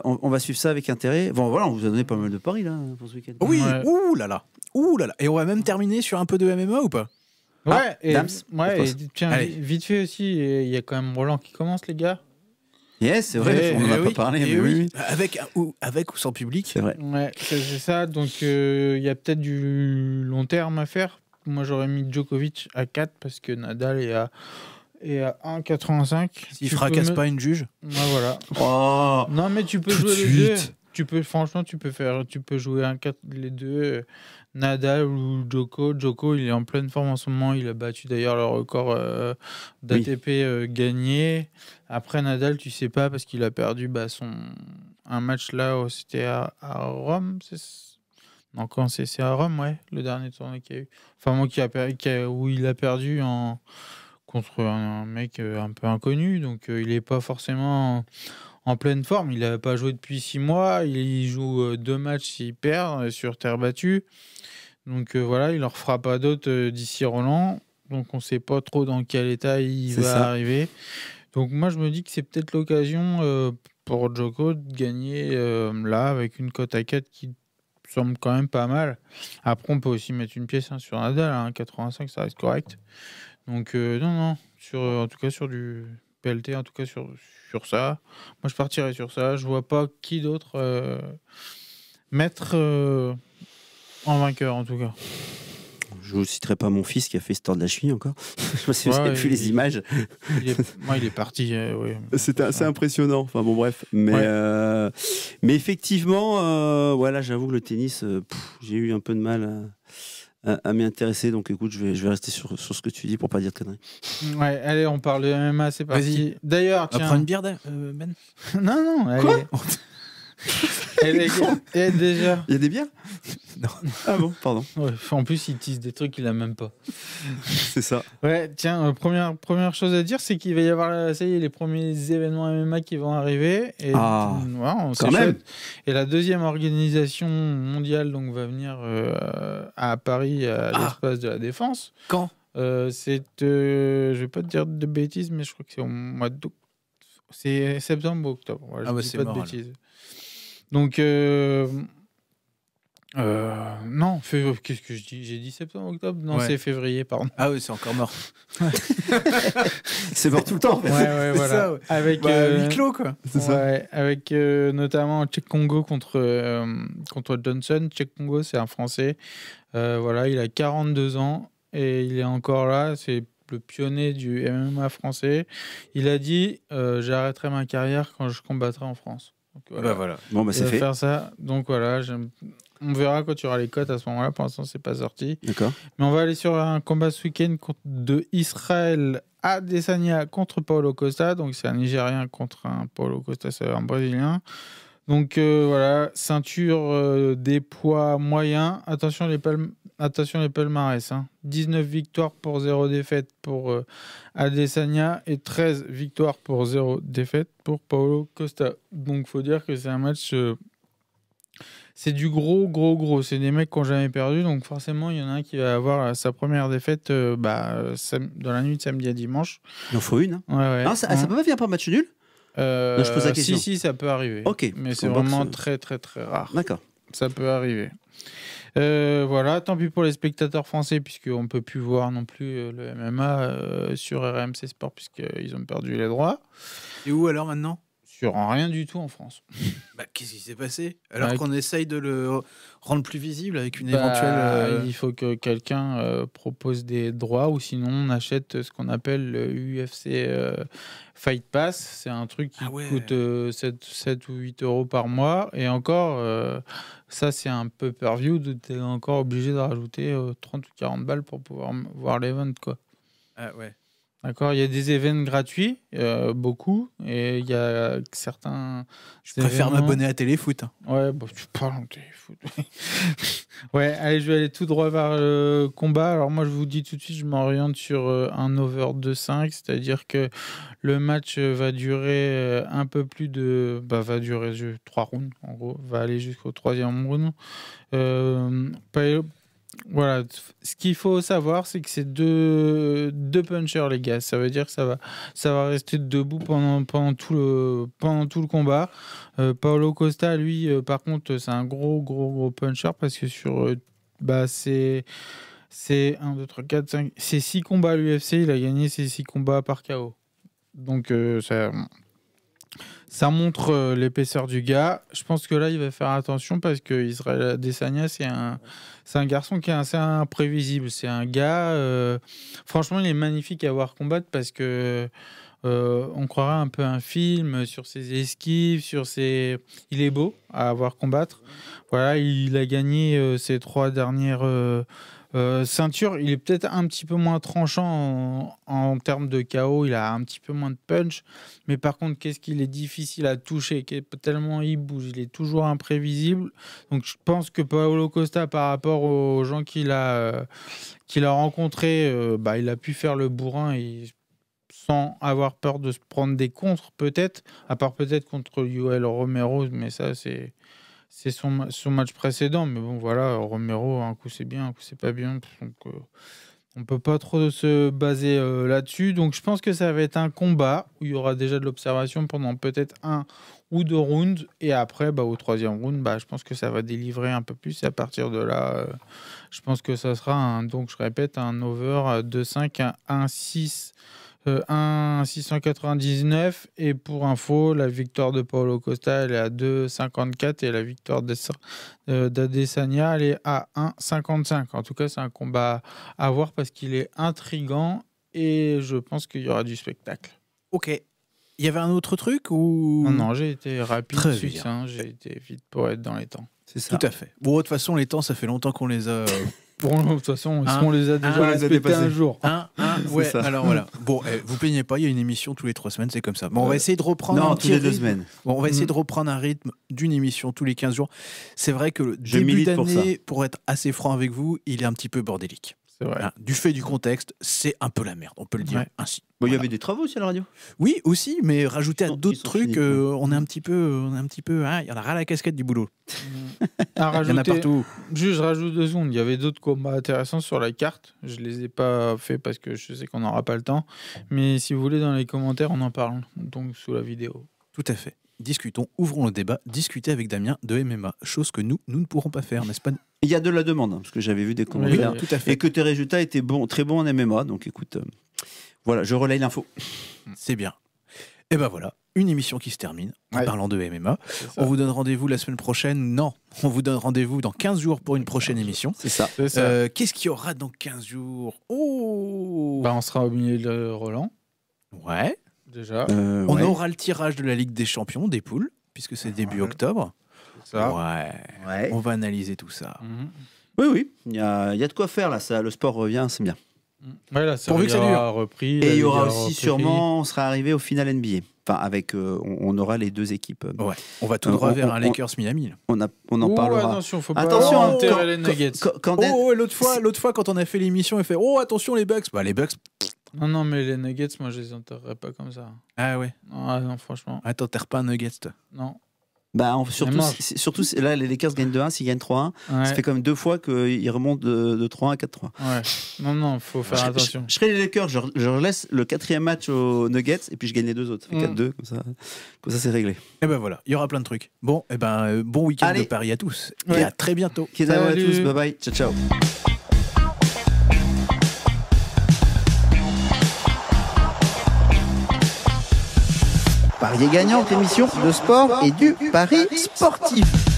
on, va suivre ça avec intérêt. Bon, voilà, on vous a donné pas mal de paris là pour ce week-end. Oui, ouh là là, ouh là là. Et on va même terminer sur un peu de MMA ou pas Ouais, ah, et, ouais tiens, vite fait aussi, il y a quand même Roland qui commence, les gars. Yes, c'est vrai, on n'en a eh pas parlé. Eh avec, ou, avec ou sans public. C'est vrai. Ouais, c'est ça. Donc, il euh, y a peut-être du long terme à faire. Moi, j'aurais mis Djokovic à 4 parce que Nadal est à, est à 1,85. Il fracasse pas une juge. voilà. Oh, non, mais tu peux jouer le jeu tu peux, franchement, tu peux faire, tu peux jouer un, les deux, euh, Nadal ou Joko. Joko, il est en pleine forme en ce moment. Il a battu d'ailleurs le record euh, d'ATP euh, gagné. Après Nadal, tu sais pas parce qu'il a perdu bah, son un match là, c'était à, Rome. Non, quand c'est à Rome, ouais, le dernier tournoi qu'il y a eu. Enfin, moi qui a, où il a perdu en contre un, mec un peu inconnu, donc il est pas forcément en pleine forme. Il n'avait pas joué depuis six mois. Il joue euh, deux matchs s'il perd euh, sur terre battue. Donc euh, voilà, il en fera pas d'autres d'ici Roland. Donc on ne sait pas trop dans quel état il va arriver. Donc moi je me dis que c'est peut-être l'occasion pour Joko de gagner là avec une cote à 4 qui semble quand même pas mal. Après on peut aussi mettre une pièce hein, sur Nadal, 85 hein. ça reste correct. Donc non, non, sur, en tout cas sur du, en tout cas sur, sur ça. Moi, je partirais sur ça. Je vois pas qui d'autre euh, mettre euh, en vainqueur, en tout cas. Je ne citerai pas mon fils qui a fait temps de la cheville, encore. je me souviens les images. Moi, est, il est parti. Euh, c'est assez impressionnant. Enfin bon, bref. Mais, mais effectivement, voilà, j'avoue que le tennis, j'ai eu un peu de mal à à, m'y intéresser. Donc écoute, je vais, je vais rester sur, sur ce que tu dis pour pas dire de conneries. Mm, ouais, allez, on parle de MMA, c'est parti. D'ailleurs, tiens. prends une bière, euh, Ben Non, non. Allez. Quoi Elle déjà. Il y a des biens Non. Ah bon, pardon. en plus, il tisse des trucs qu'il a même pas. c'est ça. Ouais, tiens, euh, première, première chose à dire, c'est qu'il va y avoir euh, les premiers événements MMA qui vont arriver. Et, ah, on quand même. Et la deuxième organisation mondiale donc, va venir euh, à Paris, à ah. l'espace de la Défense. Quand C'est. je vais pas te dire de bêtises, mais je crois que c'est au mois de C'est septembre ou octobre. ah bah c'est pas de bêtises. Donc, euh, euh, non, oh, qu'est-ce que je dis J'ai dit septembre, octobre Non, c'est février, pardon. Ah oui, c'est encore mort. c'est mort tout le temps. Ouais, ouais, voilà. Ça, Avec bah, euh, ça. Avec notamment Check Congo contre, contre Johnson. Check Congo, c'est un Français. voilà, il a 42 ans et il est encore là. C'est le pionnier du MMA français. Il a dit J'arrêterai ma carrière quand je combattrai en France. Bah, bon, bah, c'est fait. faire ça. Donc voilà, on verra quand tu auras les cotes à ce moment-là. Pour l'instant, c'est pas sorti. Mais on va aller sur un combat ce week-end de Israël à Adesanya contre Paulo Costa. Donc c'est un Nigérien contre un Paulo Costa, c'est un Brésilien. Donc euh, voilà, ceinture euh, des poids moyens. Attention les, Attention les palmarès. 19 hein. victoires pour 0 défaite pour euh, Adesanya et 13 victoires pour 0 défaite pour Paolo Costa. Donc faut dire que c'est un match... c'est du gros, gros, gros. C'est des mecs qui n'ont jamais perdu. Donc forcément, il y en a un qui va avoir sa première défaite bah, dans la nuit de samedi à dimanche. Il en faut une. Hein. ça, ne ah, peut pas venir par match nul euh, si, si, ça peut arriver. Ok. Mais c'est vraiment euh, très, très, très rare. D'accord. Ça peut arriver. Euh, voilà, tant pis pour les spectateurs français, puisqu'on ne peut plus voir non plus le MMA sur RMC Sport, puisqu'ils ont perdu les droits. Et où alors maintenant rends rien du tout en France. Bah, Qu'est-ce qui s'est passé Alors bah, qu'on essaye de le rendre plus visible avec une bah, éventuelle. Euh, il faut que quelqu'un euh, propose des droits ou sinon on achète ce qu'on appelle le UFC euh, Fight Pass. C'est un truc qui ah coûte 7, ou 8 euros par mois. Et encore, ça c'est un peu per view. Tu es encore obligé de rajouter 30 ou 40 balles pour pouvoir voir l'event. quoi. Ah ouais. D'accord, il y a des événements gratuits, euh, beaucoup, et il y a certains. Je préfère m'abonner à Téléfoot. Ouais, tu parles en Téléfoot. ouais, allez, je vais aller tout droit vers le combat. Alors, moi, je vous dis tout de suite, je m'oriente sur euh, un over 2-5, c'est-à-dire que le match euh, va durer un peu plus de. Bah, va durer 3 rounds, en gros, va aller jusqu'au troisième round. Voilà, ce qu'il faut savoir, c'est que c'est deux, deux punchers, les gars. Ça veut dire que ça va, ça va rester debout pendant, pendant, tout, le, pendant tout le combat. Euh, Paolo Costa, lui, euh, par contre, c'est un gros, gros, gros puncher parce que sur. Euh, bah, c'est. C'est 1, 2, 3, 4, 5. C'est 6 combats à l'UFC. Il a gagné ses 6 combats par KO. Donc, euh, ça. Ça montre euh, l'épaisseur du gars. Je pense que là, il va faire attention parce que Israël Adesanya, c'est un, c'est un garçon qui est assez imprévisible. C'est un gars. Euh, franchement, il est magnifique à voir combattre parce que. Euh, on croirait un peu un film sur ses esquives, sur ses. Il est beau à voir combattre. Voilà, il a gagné ses trois dernières euh, ceinture, il est peut-être un petit peu moins tranchant en, termes de KO, il a un petit peu moins de punch, mais par contre, qu'est-ce qu'il est difficile à toucher, tellement il bouge, il est toujours imprévisible. Donc je pense que Paolo Costa, par rapport aux gens qu'il a, euh, qu'il a rencontrés, euh, bah, il a pu faire le bourrin et sans avoir peur de se prendre des contres, peut-être, à part peut-être contre Yoel Romero, mais ça c'est c'est son, son, match précédent. Mais bon, voilà, Romero, un coup c'est bien, un coup c'est pas bien. Donc, euh, on peut pas trop se baser euh, là-dessus. Donc, je pense que ça va être un combat où il y aura déjà de l'observation pendant peut-être un ou deux rounds. Et après, bah, au troisième round, bah, je pense que ça va délivrer un peu plus. à partir de là, euh, je pense que ça sera, un, donc je répète, un over de 5 à 1-6. 1,699. Euh, et pour info, la victoire de Paolo Costa, elle est à 2,54. Et la victoire d'Adesanya, elle est à 1,55. En tout cas, c'est un combat à voir parce qu'il est intrigant. Et je pense qu'il y aura du spectacle. Ok. Il y avait un autre truc ou Non, j'ai été rapide, suis j'ai été vite pour être dans les temps. C'est ça. Tout à fait. Bon, de toute façon, les temps, ça fait longtemps qu'on les a. Euh, Bon, de toute façon, est hein on les a hein déjà respectés un jour. Un, hein, un, ouais, alors voilà. Bon, eh, vous vous peignez pas, il y a une émission tous les trois semaines, c'est comme ça. Bon, on va euh, essayer de reprendre non, un les deux semaines. Bon, on va essayer mm. de reprendre un rythme d'une émission tous les 15 jours. C'est vrai que le début d'année, pour être assez franc avec vous, il est un petit peu bordélique. Hein, du fait du contexte, c'est un peu la merde, on peut le dire ainsi. il y avait des travaux aussi à la radio Oui, aussi, mais rajouté à d'autres trucs, euh, on est un petit peu. On un petit peu hein, il y en a ras la casquette du boulot. il y en a partout. Juste, je rajoute deux secondes. Il y avait d'autres combats intéressants sur la carte. Je ne les ai pas fait parce que je sais qu'on n'aura pas le temps. Mais si vous voulez, dans les commentaires, on en parle. Donc, sous la vidéo. Tout à fait discutons, ouvrons le débat, discuter avec Damien de MMA, chose que nous, nous ne pourrons pas faire, n'est-ce pas Il y a de la demande, hein, parce que j'avais vu des commentaires. tout à fait. Et que tes résultats étaient très bons en MMA, donc écoute, euh, voilà, je relaye l'info. C'est bien. Et eh ben voilà, une émission qui se termine en parlant de MMA. On vous donne rendez-vous la semaine prochaine. Non, on vous donne rendez-vous dans 15 jours pour une prochaine émission. C'est ça. Euh, qu'est-ce qu'il y aura dans 15 jours Oh bah, On sera au milieu de Roland. Ouais. Déjà. Euh, on aura le tirage de la Ligue des Champions, des poules, puisque c'est ah début octobre. On va analyser tout ça. Mm-hmm. Oui, oui. Il y, a de quoi faire là. Ça, le sport revient, c'est bien. Mm. Ouais, Pourvu que ça dure. Et il y aura aussi sûrement, on sera arrivé au final NBA. Enfin, avec, euh, on, aura les deux équipes. Ouais. On va tout euh, droit vers un Lakers Miami. On, a, on en oh, parlera. Attention, faut pas quand, oh, l'autre fois, l'autre fois, quand on a fait l'émission, et fait, oh attention les Bucks. Bah les Bucks. Non, non, mais les nuggets, moi, je les enterrerais pas comme ça. Ah oui Non, ah, non franchement. Ah, t'enterres pas Nuggets toi Non. Bah, surtout, surtout là, les Lakers gagnent 2-1, s'ils gagnent 3-1, ça fait quand même deux fois qu'ils remontent de, 3-1 à 4-3. Ouais. Non, non, faut faire attention. Je, je, serai les Lakers, je, je, laisse le quatrième match aux Nuggets et puis je gagne les deux autres. fait 4-2, mm. comme ça, comme ça c'est réglé. Et eh ben voilà, il y aura plein de trucs. Bon, et eh ben, euh, bon week-end de Paris à tous. Et à très bientôt. Salut. à tous, bye bye, ciao ciao. est gagnant, émission de sport et du Paris sportif.